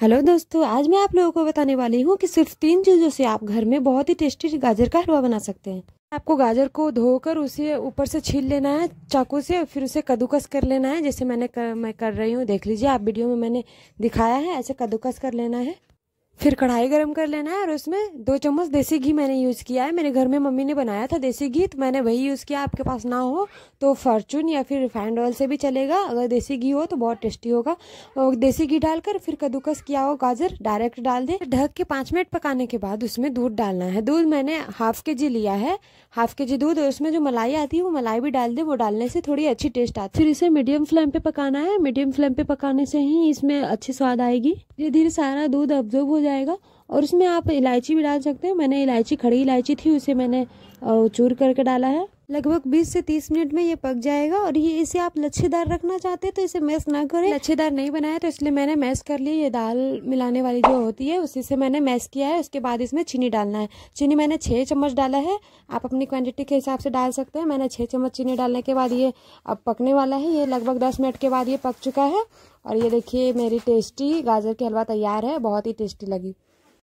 hello दोस्तों आज मैं आप लोगों को बताने वाली हूँ कि सिर्फ तीन चीज़ों से आप घर में बहुत ही टेस्टी गाजर का हलवा बना सकते हैं आपको गाजर को धोकर उसे ऊपर से छील लेना है चाकू से फिर उसे कद्दूकस कर लेना है जैसे मैंने कर, मैं कर रही हूँ देख लीजिए आप वीडियो में मैंने दिखाया है ऐसे कद्दूकस कर लेना है फिर कढ़ाई गरम कर लेना है और उसमें दो चम्मच देसी घी मैंने यूज़ किया है मेरे घर में मम्मी ने बनाया था देसी घी तो मैंने वही यूज़ किया आपके पास ना हो तो फॉर्चून या फिर रिफाइंड ऑयल से भी चलेगा अगर देसी घी हो तो बहुत टेस्टी होगा और देसी घी डालकर फिर कद्दूकस किया हो गाजर डायरेक्ट डाल दें ढक के पाँच मिनट पकाने के बाद उसमें दूध डालना है दूध मैंने हाफ के जी लिया है हाफ के जी दूध और उसमें जो मलाई आती है वो मलाई भी डाल दें वो डालने से थोड़ी अच्छी टेस्ट आती है फिर इसे मीडियम फ्लेम पे पकाना है मीडियम फ्लेम पे पकाने से ही इसमें अच्छी स्वाद आएगी धीरे धीरे सारा दूध अब्जॉर्ब हो जाएगा और उसमें आप इलायची भी डाल सकते हैं मैंने इलायची खड़ी इलायची थी उसे मैंने चूर करके डाला है लगभग 20 से 30 मिनट में ये पक जाएगा और ये इसे आप लच्छेदार रखना चाहते हैं तो इसे मैश ना करें लच्छेदार नहीं बनाया तो इसलिए मैंने मैश कर लिया ये दाल मिलाने वाली जो होती है उसी से मैंने मैश किया है उसके बाद इसमें चीनी डालना है चीनी मैंने छः चम्मच डाला है आप अपनी क्वान्टिटी के हिसाब से डाल सकते हैं मैंने छः चम्मच चीनी डालने के बाद ये अब पकने वाला है ये लगभग दस मिनट के बाद ये पक चुका है और ये देखिए मेरी टेस्टी गाजर के हलवा तैयार है बहुत ही टेस्टी लगी